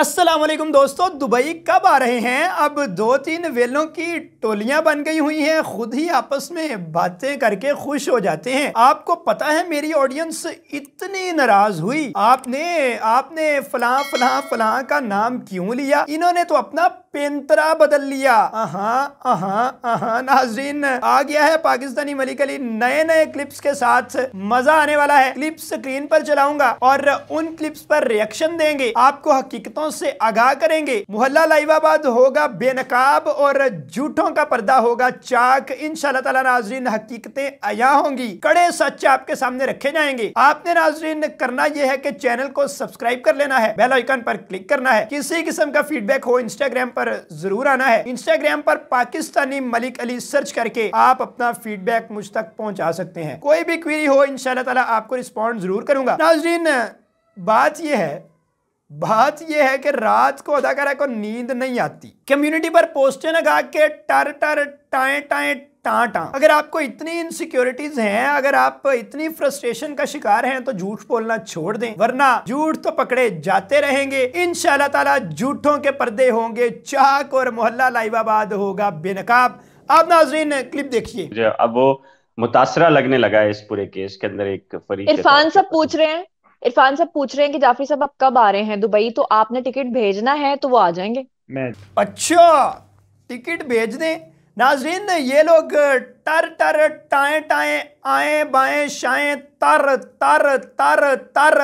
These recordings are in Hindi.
असलम दोस्तों दुबई कब आ रहे हैं अब दो तीन वेलों की टोलियां बन गई हुई हैं खुद ही आपस में बातें करके खुश हो जाते हैं आपको पता है मेरी ऑडियंस इतनी नाराज हुई आपने आपने फला फला फला का नाम क्यों लिया इन्होंने तो अपना पेंतरा बदल लिया अहा अहा अहा नाजरीन आ गया है पाकिस्तानी मलिक अली नए नए क्लिप्स के साथ मजा आने वाला है क्लिप्स स्क्रीन पर चलाऊंगा और उन क्लिप्स पर रिएक्शन देंगे आपको हकीकतों गुनाहों से आगाह करेंगे मोहल्ला लाइवाबाद होगा बेनकाब और झूठों का पर्दा होगा चाक इन शाह नाजरीन हकीकतें आया होंगी कड़े सच आपके सामने रखे जाएंगे आपने नाजरीन करना यह है कि चैनल को सब्सक्राइब कर लेना है बेल आइकन पर क्लिक करना है किसी किस्म का फीडबैक हो इंस्टाग्राम पर जरूर आना है इंस्टाग्राम पर पाकिस्तानी मलिक अली सर्च करके आप अपना फीडबैक मुझ तक पहुंचा सकते हैं कोई भी क्वेरी हो इन ताला आपको रिस्पॉन्ड जरूर करूंगा नाजरीन बात यह है बात यह है कि रात को अदाकारा को नींद नहीं आती कम्युनिटी पर पोस्टर लगा के टर टर टाए टाए टाटा अगर आपको इतनी इनसिक्योरिटीज हैं अगर आप इतनी फ्रस्ट्रेशन का शिकार हैं तो झूठ बोलना छोड़ दें वरना झूठ तो पकड़े जाते रहेंगे इन ताला झूठों के पर्दे होंगे चाक और मोहल्ला लाइबाबाद होगा बेनकाब आप नाजरीन क्लिप देखिए अब वो मुतासरा लगने लगा है इस पूरे केस के अंदर एक इरफान सब पूछ रहे हैं इरफान साहब पूछ रहे हैं कि जाफरी साहब आप कब आ रहे हैं दुबई तो आपने टिकट भेजना है तो वो आ जाएंगे मैं अच्छा टिकट भेज दें नाजरीन ये लोग टर टर टाए टाए आए बाएं शाए तर तर तर तर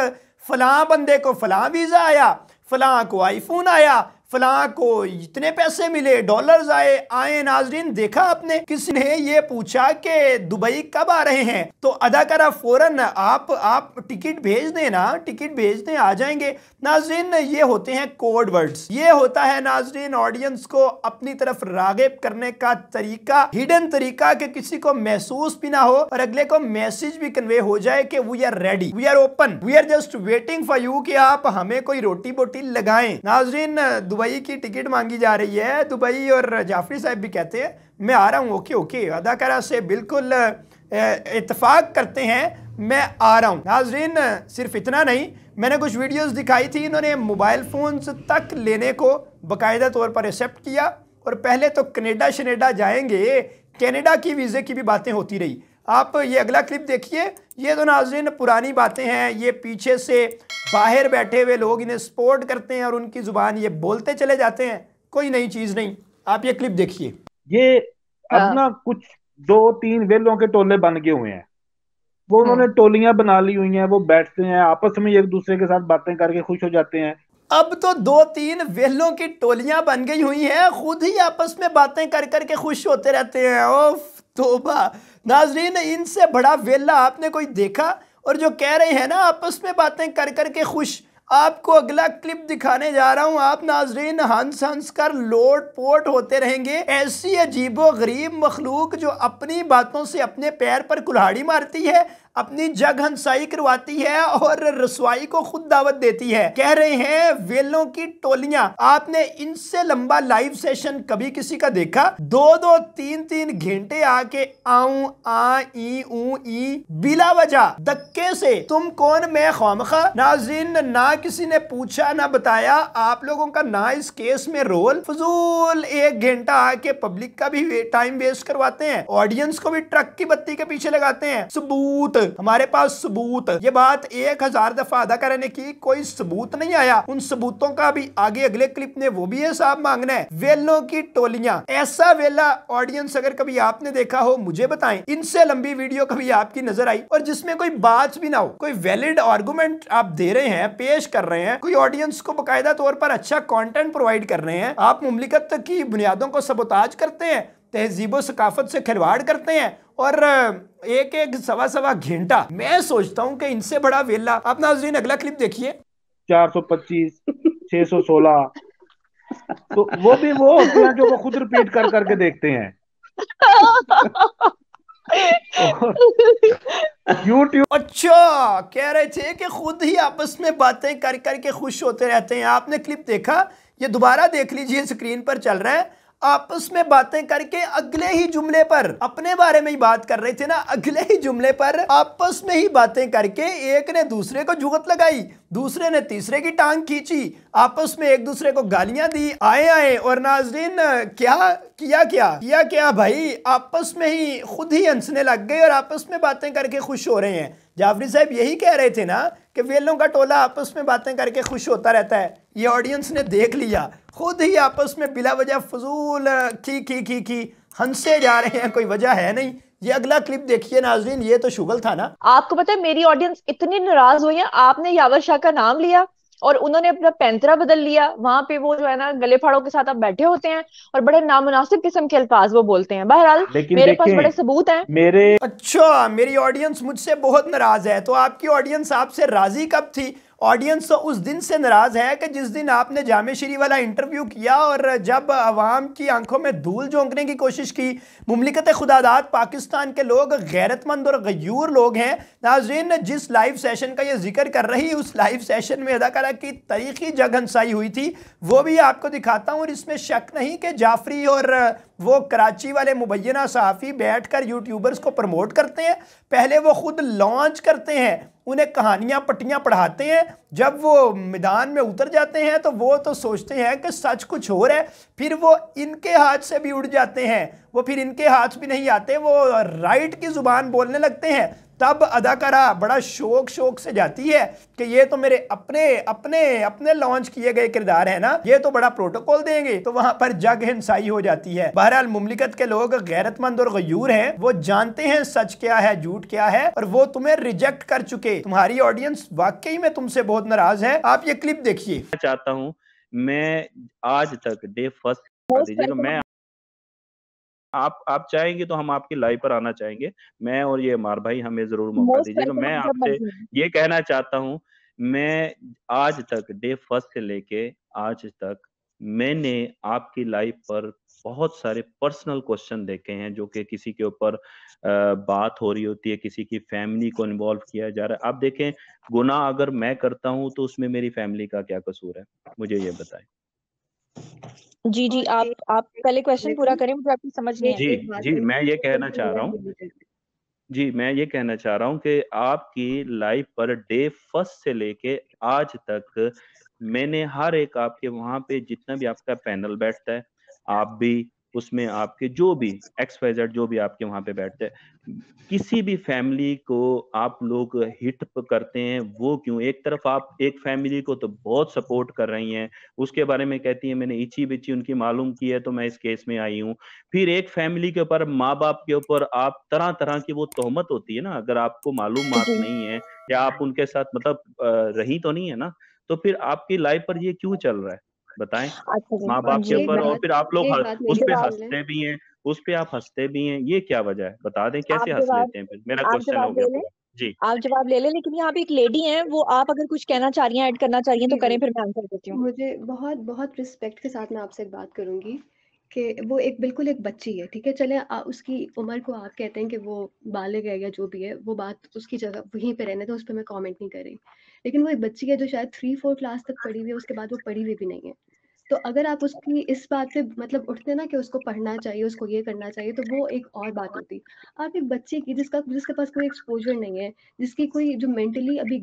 फलां बंदे को फलां वीज़ा आया फलां को आईफोन आया फला को इतने पैसे मिले डॉलर्स आए आए नाजरीन देखा आपने किसी ने ये पूछा कि दुबई कब आ रहे हैं तो अदाकारा फौरन आप आप टिकट भेज देना टिकट भेज दें आ जाएंगे नाजरीन ये होते हैं कोड वर्ड्स ये होता है नाजरीन ऑडियंस को अपनी तरफ रागेब करने का तरीका हिडन तरीका कि किसी को महसूस भी ना हो और अगले को मैसेज भी कन्वे हो जाए कि we are ready we are open we are just waiting for you कि आप हमें कोई रोटी बोटी लगाएं नाजरीन दुबई दुबई की टिकट मांगी जा रही है दुबई और जाफरी साहब भी कहते हैं मैं आ रहा हूँ ओके ओके अदाकारा से बिल्कुल इतफाक़ करते हैं मैं आ रहा हूँ नाजरीन सिर्फ इतना नहीं मैंने कुछ वीडियोस दिखाई थी इन्होंने मोबाइल फ़ोन्स तक लेने को बाकायदा तौर पर एक्सेप्ट किया और पहले तो कनेडा शनेडा जाएंगे कनेडा की वीज़े की भी बातें होती रही आप ये अगला क्लिप देखिए ये तो नाजरीन पुरानी बातें हैं ये पीछे से बाहर बैठे हुए लोग इन्हें सपोर्ट करते हैं और उनकी ज़ुबान ये बोलते चले जाते हैं कोई नई चीज़ नहीं आप ये क्लिप देखिए ये हाँ। अपना कुछ दो तीन वेलों के टोले बन गए हुए हैं वो हाँ। उन्होंने टोलियां बना ली हुई हैं वो बैठते हैं आपस में एक दूसरे के साथ बातें करके खुश हो जाते हैं अब तो दो तीन वेलों की टोलियां बन गई हुई हैं खुद ही आपस में बातें कर करके खुश होते रहते हैं ओफ तोबा नाजरीन इनसे बड़ा वेला आपने कोई देखा और जो कह रहे हैं ना आपस में बातें कर कर के खुश आपको अगला क्लिप दिखाने जा रहा हूँ आप नाजरीन हंस हंस कर लोट पोट होते रहेंगे ऐसी अजीबो गरीब मखलूक जो अपनी बातों से अपने पैर पर कुल्हाड़ी मारती है अपनी जग हंसाई करवाती है और रसवाई को खुद दावत देती है कह रहे हैं वेलों की टोलियां आपने इनसे लंबा लाइव सेशन कभी किसी का देखा दो दो तीन तीन घंटे आके आऊ आ ई ऊ ई बिला वजह धक्के से तुम कौन मैं खामखा नाजिन ना किसी ने पूछा ना बताया आप लोगों का ना इस केस में रोल फजूल एक घंटा आके पब्लिक का भी टाइम वेस्ट करवाते हैं ऑडियंस को भी ट्रक की बत्ती के पीछे लगाते हैं सबूत हमारे पास सबूत ये बात एक हजार दफा अदा करने की कोई सबूत नहीं आया उन सबूतों का भी आगे अगले क्लिप में वो भी हिसाब मांगना है वेलों की टोलियां ऐसा वेला ऑडियंस अगर कभी आपने देखा हो मुझे बताएं इनसे लंबी वीडियो कभी आपकी नजर आई और जिसमें कोई बात भी ना हो कोई वैलिड आर्गूमेंट आप दे रहे हैं पेश कर रहे हैं कोई ऑडियंस को बाकायदा तौर पर अच्छा कॉन्टेंट प्रोवाइड कर रहे हैं आप मुमलिकत की बुनियादों को सबोताज करते हैं तहजीब सकाफत से खिलवाड़ करते हैं और एक एक सवा सवा घंटा मैं सोचता हूँ कि इनसे बड़ा वेला आप नाजरीन अगला क्लिप देखिए चार सौ पच्चीस छह सौ सोलह तो वो भी वो होते हैं जो वो खुद रिपीट कर करके देखते हैं YouTube अच्छा कह रहे थे कि खुद ही आपस में बातें कर करके खुश होते रहते हैं आपने क्लिप देखा ये दोबारा देख लीजिए स्क्रीन पर चल रहा है आपस में बातें करके अगले ही जुमले पर अपने बारे में ही बात कर रहे थे ना अगले ही जुमले पर आपस में ही बातें करके एक ने दूसरे को जुगत लगाई दूसरे ने तीसरे की टांग खींची आपस में एक दूसरे को गालियां दी आए आए और नाजरीन क्या किया क्या किया क्या भाई आपस में ही खुद ही हंसने लग गए और आपस में बातें करके खुश हो रहे हैं जाफरी साहब यही कह रहे थे ना कि वेलों का टोला आपस में बातें करके खुश होता रहता है ये ऑडियंस ने देख लिया खुद ही आपस में बिला वजह फजूल की की की की हंसे जा रहे हैं कोई वजह है नहीं ये अगला क्लिप देखिए नाजरीन ये तो शुगल था ना आपको पता है मेरी ऑडियंस इतनी नाराज हुई है आपने यावर शाह का नाम लिया और उन्होंने अपना पैंतरा बदल लिया वहां पे वो जो है ना गले फाड़ों के साथ आप बैठे होते हैं और बड़े नामुनासिब किस्म के अल्फाज वो बोलते हैं बहरहाल मेरे पास बड़े सबूत हैं मेरे अच्छा मेरी ऑडियंस मुझसे बहुत नाराज है तो आपकी ऑडियंस आपसे राजी कब थी ऑडियंस तो उस दिन से नाराज़ है कि जिस दिन आपने जाम श्री वाला इंटरव्यू किया और जब आवाम की आंखों में धूल झोंकने की कोशिश की ममलिकत खुदादात पाकिस्तान के लोग गैरतमंद और गयूर लोग हैं नाजरीन जिस लाइव सेशन का ये जिक्र कर रही उस लाइव सेशन में अदाकारा की तरीकी जगहनसाई हुई थी वो भी आपको दिखाता हूँ और इसमें शक नहीं कि जाफरी और वो कराची वाले मुबैना सहाफ़ी बैठ कर यूट्यूबर्स को प्रमोट करते हैं पहले वो ख़ुद लॉन्च करते हैं उन्हें कहानियाँ पट्टियाँ पढ़ाते हैं जब वो मैदान में उतर जाते हैं तो वो तो सोचते हैं कि सच कुछ हो रहा है फिर वो इनके हाथ से भी उड़ जाते हैं वो फिर इनके हाथ भी नहीं आते वो राइट की ज़ुबान बोलने लगते हैं तब अदाकारा बड़ा शोक शोक से जाती है कि ये तो मेरे अपने अपने अपने लॉन्च किए गए किरदार है ना ये तो बड़ा प्रोटोकॉल देंगे तो वहां पर जग हिंसाई हो जाती है बहरहाल मुमलिकत के लोग गैरतमंद और गयूर हैं वो जानते हैं सच क्या है झूठ क्या है और वो तुम्हें रिजेक्ट कर चुके तुम्हारी ऑडियंस वाकई में तुमसे बहुत नाराज है आप ये क्लिप देखिए चाहता हूँ मैं आज तक डे फर्स्ट तो मैं आप आप चाहेंगे तो हम आपकी लाइव पर आना चाहेंगे मैं और ये मार भाई हमें जरूर मौका दीजिएगा मैं आपसे ये कहना चाहता हूँ मैं आज तक डे फर्स्ट से लेके आज तक मैंने आपकी लाइफ पर बहुत सारे पर्सनल क्वेश्चन देखे हैं जो कि किसी के ऊपर बात हो रही होती है किसी की फैमिली को इन्वॉल्व किया जा रहा है आप देखें गुना अगर मैं करता हूं तो उसमें मेरी फैमिली का क्या कसूर है मुझे ये बताएं जी जी आप आप पहले क्वेश्चन पूरा करें मुझे आपकी समझ नहीं जी जी मैं ये कहना चाह रहा हूँ जी मैं ये कहना चाह रहा हूँ कि आपकी लाइफ पर डे फर्स्ट से लेके आज तक मैंने हर एक आपके वहां पे जितना भी आपका पैनल बैठता है आप भी उसमें आपके जो भी एक्स वाई जेड जो भी आपके वहां पे बैठते हैं किसी भी फैमिली को आप लोग हिट करते हैं वो क्यों एक तरफ आप एक फैमिली को तो बहुत सपोर्ट कर रही हैं उसके बारे में कहती है मैंने इची बिची उनकी मालूम की है तो मैं इस केस में आई हूँ फिर एक फैमिली के ऊपर माँ बाप के ऊपर आप तरह तरह की वो तोहमत होती है ना अगर आपको मालूम मात नहीं है या आप उनके साथ मतलब रही तो नहीं है ना तो फिर आपकी लाइफ पर ये क्यों चल रहा है बताएं अच्छा माँ बाप के ऊपर और फिर आप लोग उस पर हंसते भी हैं उस पे आप हंसते भी हैं ये क्या वजह है बता दें कैसे हंस लेते हैं फिर मेरा क्वेश्चन हो गया जी आप जवाब ले ले, लेकिन यहाँ पे एक लेडी है वो आप अगर कुछ कहना चाह रही हैं ऐड करना चाह रही हैं तो करें फिर मैं आंसर देती हूँ मुझे बहुत बहुत रिस्पेक्ट के साथ मैं आपसे बात करूंगी कि वो एक बिल्कुल एक बच्ची है, ठीक है? चले आ, उसकी उम्र को आप कहते हैं कि वो बालिग़ है या जो भी है, वो बात उसकी जगह वहीं पे रहने थे उस पर मैं कमेंट नहीं कर रही। लेकिन वो एक बच्ची है जो शायद थ्री फोर क्लास तक पढ़ी हुई है, उसके बाद वो पढ़ी हुई भी नहीं है। तो अगर आप उसकी इस बात से मतलब उठते ना कि उसको पढ़ना चाहिए उसको ये करना चाहिए तो वो एक और बात होती आप एक बच्चे की जिसका जिसके पास कोई एक्सपोजर नहीं है जिसकी कोई जो मेंटली अभी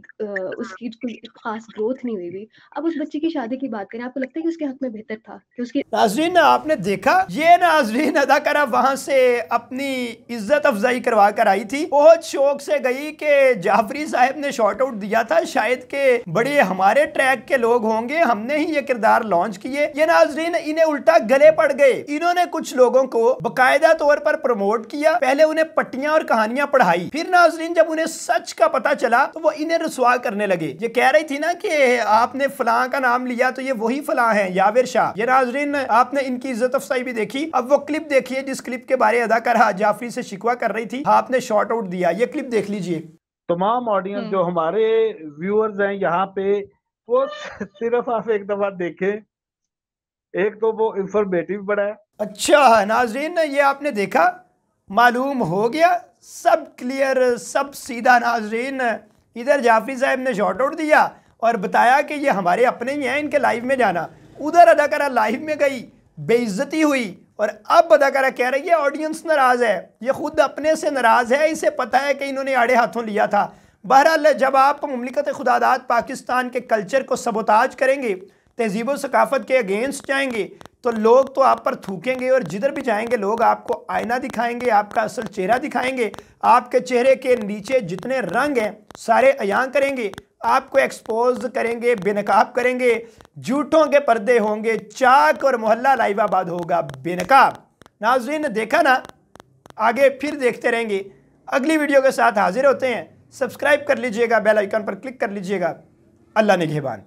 उसकी कोई खास ग्रोथ नहीं हुई हुई अब उस बच्चे की शादी की बात करें आपको लगता है कि उसके हक में बेहतर था कि उसकी नाजरीन आपने देखा ये नाजरीन अदाकारा वहाँ से अपनी इज्जत अफजाई करवा कर आई थी बहुत शौक से गई के जाफरी साहब ने शॉर्ट आउट दिया था शायद के बड़े हमारे ट्रैक के लोग होंगे हमने ही ये किरदार लॉन्च किया लिए ये नाजरीन इन्हें उल्टा गले पड़ गए इन्होंने कुछ लोगों को बकायदा तौर पर प्रमोट किया पहले उन्हें पट्टियां और कहानियां पढ़ाई फिर नाजरीन जब उन्हें सच का पता चला तो वो इन्हें रसुआ करने लगे ये कह रही थी ना कि आपने फलां का नाम लिया तो ये वही फलां है याविर शाह ये नाजरीन आपने इनकी इज्जत अफसाई भी देखी अब वो क्लिप देखिए जिस क्लिप के बारे अदा कर जाफरी से शिकवा कर रही थी आपने शॉर्ट आउट दिया ये क्लिप देख लीजिए तमाम ऑडियंस हम्म। जो हमारे व्यूअर्स हैं यहाँ पे वो सिर्फ आप एक दफा देखें एक तो वो इंफॉर्मेटिव बड़ा है अच्छा नाजरीन ये आपने देखा मालूम हो गया सब क्लियर सब सीधा नाजरीन इधर जाफरी साहब ने शॉर्ट आउट दिया और बताया कि ये हमारे अपने ही हैं इनके लाइव में जाना उधर अदाकारा लाइव में गई बेइज्जती हुई और अब अदाकारा कह रही है ऑडियंस नाराज़ है ये खुद अपने से नाराज़ है इसे पता है कि इन्होंने आड़े हाथों लिया था बहरहाल जब आप ममलिकत खुदादात पाकिस्तान के कल्चर को सबोताज करेंगे तहजीब सकाफ़त के अगेंस्ट जाएंगे तो लोग तो आप पर थूकेंगे और जिधर भी जाएंगे लोग आपको आईना दिखाएंगे आपका असल चेहरा दिखाएंगे आपके चेहरे के नीचे जितने रंग हैं सारे अयां करेंगे आपको एक्सपोज करेंगे बेनकाब करेंगे झूठों के पर्दे होंगे चाक और मोहल्ला लाइबाबाद होगा बेनकाब नाजरीन देखा ना आगे फिर देखते रहेंगे अगली वीडियो के साथ हाजिर होते हैं सब्सक्राइब कर लीजिएगा बेल आइकन पर क्लिक कर लीजिएगा अल्लाह निगहबान